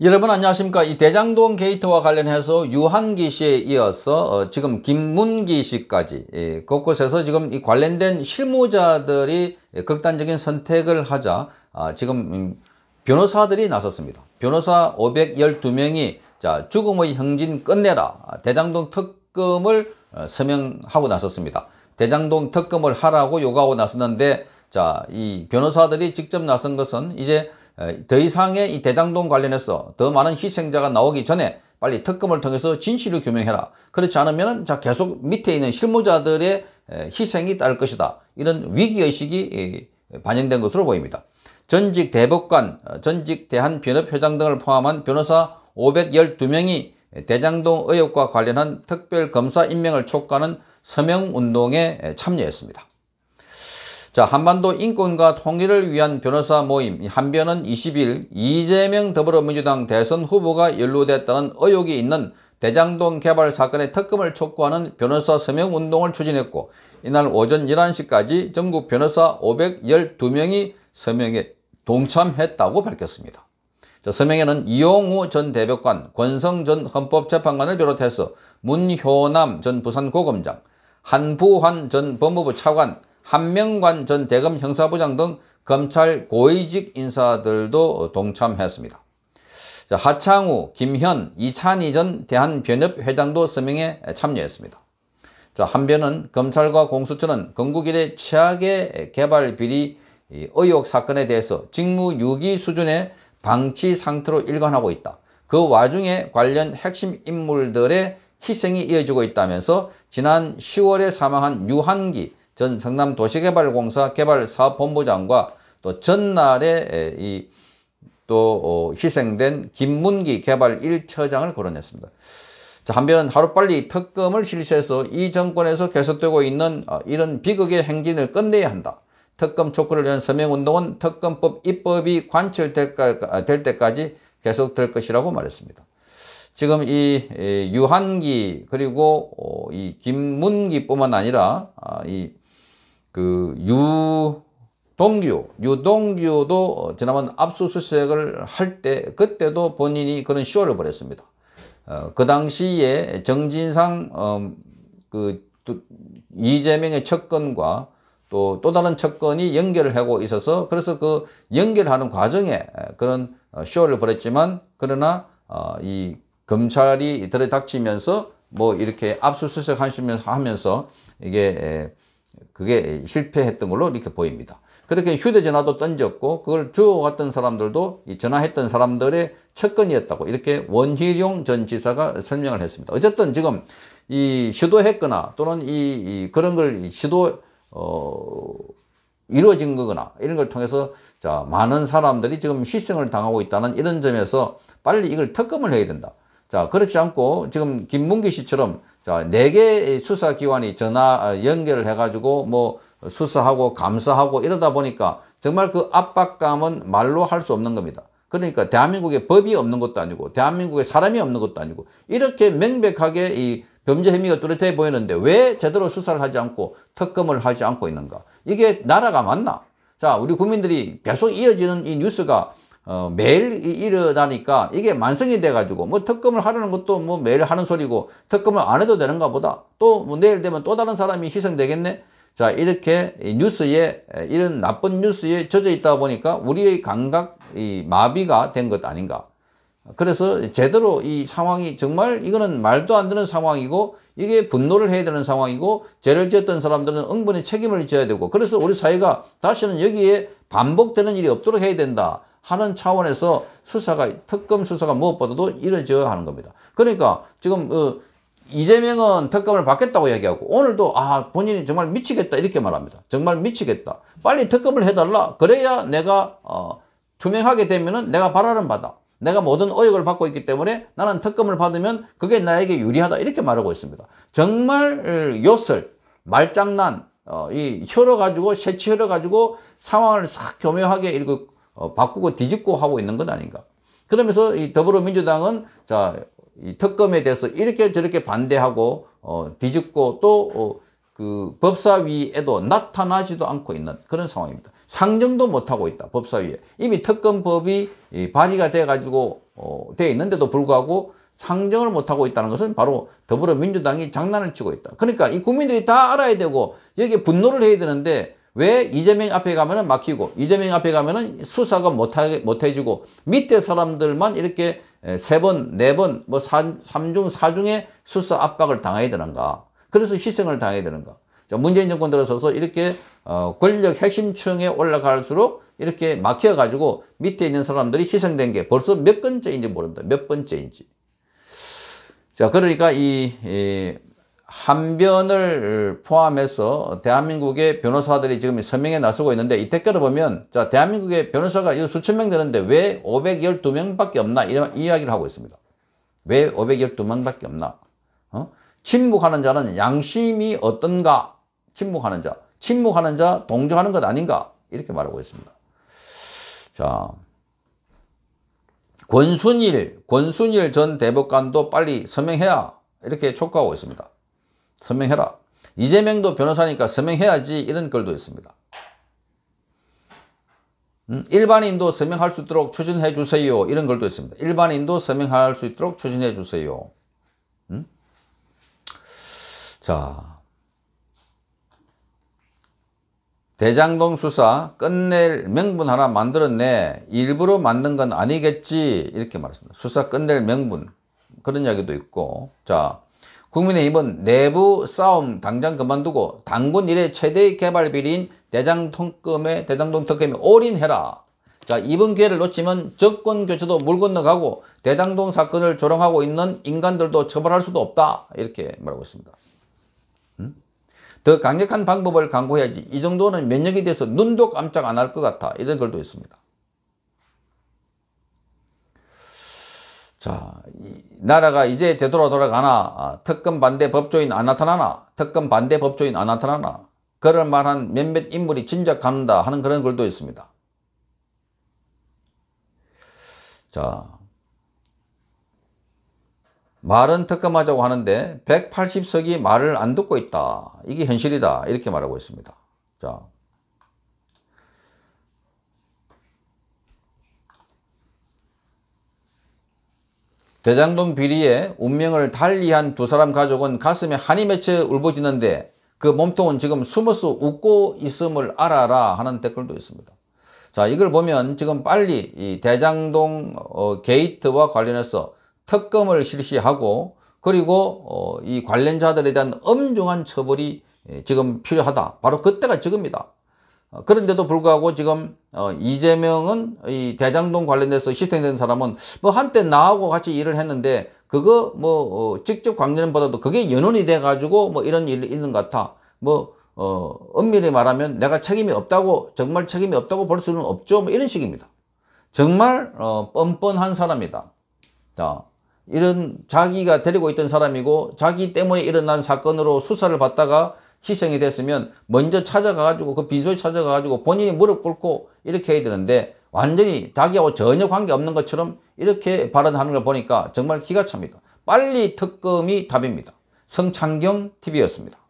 여러분 안녕하십니까 이 대장동 게이트와 관련해서 유한기 씨에 이어서 어 지금 김문기 씨까지 예, 곳곳에서 지금 이 관련된 실무자들이 극단적인 선택을 하자 아, 지금 음, 변호사들이 나섰습니다 변호사 512명이 자 죽음의 형진 끝내라 아, 대장동 특검을 어, 서명하고 나섰습니다 대장동 특검을 하라고 요구하고 나섰는데 자 이 변호사들이 직접 나선 것은 이제 더 이상의 이 대장동 관련해서 더 많은 희생자가 나오기 전에 빨리 특검을 통해서 진실을 규명해라. 그렇지 않으면 자 계속 밑에 있는 실무자들의 희생이 따를 것이다. 이런 위기의식이 반영된 것으로 보입니다. 전직 대법관, 어, 전직 대한변협회장 등을 포함한 변호사 512명이 대장동 의혹과 관련한 특별검사 임명을 촉구하는 서명운동에 참여했습니다. 자 한반도 인권과 통일을 위한 변호사 모임 한변은 20일 이재명 더불어민주당 대선 후보가 연루됐다는 의혹이 있는 대장동 개발 사건의 특검을 촉구하는 변호사 서명운동을 추진했고 이날 오전 11시까지 전국 변호사 512명이 서명에 동참했다고 밝혔습니다. 자, 서명에는 이용우 전 대법관, 권성 전 헌법재판관을 비롯해서 문효남 전 부산고검장, 한부환 전 법무부 차관, 한명관 전 대검 형사부장 등 검찰 고위직 인사들도 동참했습니다. 하창우, 김현, 이찬희 전 대한변협 회장도 서명에 참여했습니다. 한변은 검찰과 공수처는 건국 이래 최악의 개발 비리 의혹 사건에 대해서 직무유기 수준의 방치 상태로 일관하고 있다. 그 와중에 관련 핵심 인물들의 희생이 이어지고 있다면서 지난 10월에 사망한 유한기 전 성남 도시개발공사 개발사업본부장과 또 전날에 이또 어, 희생된 김문기 개발 1처장을 거론했습니다. 자, 한편 하루빨리 특검을 실시해서 이 정권에서 계속되고 있는 어, 이런 비극의 행진을 끝내야 한다. 특검 촉구를 위한 서명운동은 특검법 입법이 관철될 아, 때까지 계속될 것이라고 말했습니다. 지금 이 유한기 그리고 어, 이 김문기뿐만 아니라 아, 이그 유동규, 유동규도 지난번 압수수색을 할 때 그때도 본인이 그런 쇼를 벌였습니다. 어, 그 당시에 정진상 어, 그 이재명의 척건과 또, 또 다른 척건이 연결을 하고 있어서 그래서 그 연결하는 과정에 그런 어, 쇼를 벌였지만 그러나 어, 이 검찰이 들이닥치면서 뭐 이렇게 압수수색 하시면서 하면서 이게 그게 실패했던 걸로 이렇게 보입니다. 그렇게 휴대전화도 던졌고 그걸 주워갔던 사람들도 전화했던 사람들의 첫건이었다고 이렇게 원희룡 전 지사가 설명을 했습니다. 어쨌든 지금 이 시도했거나 또는 이, 이 그런 걸 시도 어 이루어진 거거나 이런 걸 통해서 자 많은 사람들이 지금 희생을 당하고 있다는 이런 점에서 빨리 이걸 특검을 해야 된다. 자 그렇지 않고 지금 김문기 씨처럼 자, 네 개의 수사기관이 전화 아, 연결을 해가지고 뭐 수사하고 감사하고 이러다 보니까 정말 그 압박감은 말로 할 수 없는 겁니다. 그러니까 대한민국에 법이 없는 것도 아니고 대한민국에 사람이 없는 것도 아니고 이렇게 명백하게 이 범죄 혐의가 뚜렷해 보이는데 왜 제대로 수사를 하지 않고 특검을 하지 않고 있는가 이게 나라가 맞나 자 우리 국민들이 계속 이어지는 이 뉴스가 어, 매일 일어나니까 이게 만성이 돼가지고 뭐 특검을 하려는 것도 뭐 매일 하는 소리고 특검을 안 해도 되는가 보다 또뭐 내일 되면 또 다른 사람이 희생되겠네 자 이렇게 뉴스에 이런 나쁜 뉴스에 젖어 있다 보니까 우리의 감각 이 마비가 된 것 아닌가 그래서 제대로 이 상황이 정말 이거는 말도 안 되는 상황이고 이게 분노를 해야 되는 상황이고 죄를 지었던 사람들은 응분의 책임을 져야 되고 그래서 우리 사회가 다시는 여기에 반복되는 일이 없도록 해야 된다 하는 차원에서 수사가 특검 수사가 무엇보다도 이루어져야 하는 겁니다. 그러니까 지금 어, 이재명은 특검을 받겠다고 얘기하고 오늘도 아 본인이 정말 미치겠다 이렇게 말합니다. 정말 미치겠다. 빨리 특검을 해달라. 그래야 내가 어, 투명하게 되면은 내가 바라는 바다. 내가 모든 의혹을 받고 있기 때문에 나는 특검을 받으면 그게 나에게 유리하다 이렇게 말하고 있습니다. 정말 어, 요술, 말장난, 어, 이 혀로 가지고 새치 혀로 가지고 상황을 싹 교묘하게 읽고 어, 바꾸고 뒤집고 하고 있는 것 아닌가. 그러면서 이 더불어민주당은 자, 이 특검에 대해서 이렇게 저렇게 반대하고 어, 뒤집고 또 어, 그 법사위에도 나타나지도 않고 있는 그런 상황입니다. 상정도 못하고 있다. 법사위에. 이미 특검법이 발의가 돼가지고 어, 돼 있는데도 불구하고 상정을 못하고 있다는 것은 바로 더불어민주당이 장난을 치고 있다. 그러니까 이 국민들이 다 알아야 되고 여기에 분노를 해야 되는데 왜 이재명 앞에 가면은 막히고 이재명 앞에 가면은 수사가 못하게 못해지고 밑에 사람들만 이렇게 세 번, 네 번, 뭐 삼 중 사중에 수사 압박을 당해야 되는가. 그래서 희생을 당해야 되는가. 자, 문재인 정권 들어서서 이렇게 어, 권력 핵심층에 올라갈수록 이렇게 막혀가지고 밑에 있는 사람들이 희생된 게 벌써 몇 번째인지 모른다. 몇 번째인지. 자, 그러니까 이, 이 한변을 포함해서 대한민국의 변호사들이 지금 서명에 나서고 있는데 이 댓글을 보면 자 대한민국의 변호사가 수천 명 되는데 왜 512명밖에 없나 이런 이야기를 하고 있습니다. 왜 512명밖에 없나? 어? 침묵하는 자는 양심이 어떤가? 침묵하는 자, 침묵하는 자 동조하는 것 아닌가? 이렇게 말하고 있습니다. 자, 권순일, 권순일 전 대법관도 빨리 서명해야 이렇게 촉구하고 있습니다. 서명해라. 이재명도 변호사니까 서명해야지 이런 글도 있습니다. 음, 일반인도 서명할 수 있도록 추진해 주세요. 이런 글도 있습니다. 일반인도 서명할 수 있도록 추진해 주세요. 음? 자, 대장동 수사 끝낼 명분 하나 만들었네. 일부러 만든 건 아니겠지. 이렇게 말했습니다. 수사 끝낼 명분. 그런 이야기도 있고. 자, 국민의힘은 내부 싸움 당장 그만두고 당군 일의 최대 개발 비리인 대장통금의 대장동 특검이 올인해라. 자 이번 기회를 놓치면 적권 교체도 물 건너가고 대장동 사건을 조롱하고 있는 인간들도 처벌할 수도 없다 이렇게 말하고 있습니다. 음? 더 강력한 방법을 강구해야지 이 정도는 면역이 돼서 눈도 깜짝 안 할 것 같아 이런 글도 있습니다. 자, 나라가 이제 되돌아 돌아가나 아, 특검 반대 법조인 안 나타나나 특검 반대 법조인 안 나타나나 그럴 만한 몇몇 인물이 진작간다 하는 그런 글도 있습니다. 자, 말은 특검하자고 하는데 180석이 말을 안 듣고 있다. 이게 현실이다. 이렇게 말하고 있습니다. 자, 대장동 비리의 운명을 달리한 두 사람 가족은 가슴에 한이 맺혀 울부짖는데 그 몸통은 지금 숨어서 웃고 있음을 알아라 하는 댓글도 있습니다. 자 이걸 보면 지금 빨리 이 대장동 어, 게이트와 관련해서 특검을 실시하고 그리고 어, 이 관련자들에 대한 엄중한 처벌이 예, 지금 필요하다. 바로 그때가 지금이다. 어, 그런데도 불구하고 지금 어, 이재명은 이 대장동 관련돼서 희생된 사람은 뭐 한때 나하고 같이 일을 했는데 그거 뭐 어, 직접 관련보다도 그게 연원이 돼 가지고 뭐 이런 일이 있는 것 같아 뭐 어, 엄밀히 말하면 내가 책임이 없다고 정말 책임이 없다고 볼 수는 없죠 뭐 이런 식입니다 정말 어, 뻔뻔한 사람이다 자 이런 자기가 데리고 있던 사람이고 자기 때문에 일어난 사건으로 수사를 받다가 희생이 됐으면 먼저 찾아가가지고 그 빈소에 찾아가가지고 본인이 무릎 꿇고 이렇게 해야 되는데 완전히 자기하고 전혀 관계없는 것처럼 이렇게 발언하는 걸 보니까 정말 기가 찹니다. 빨리 특검이 답입니다. 성창경 TV였습니다.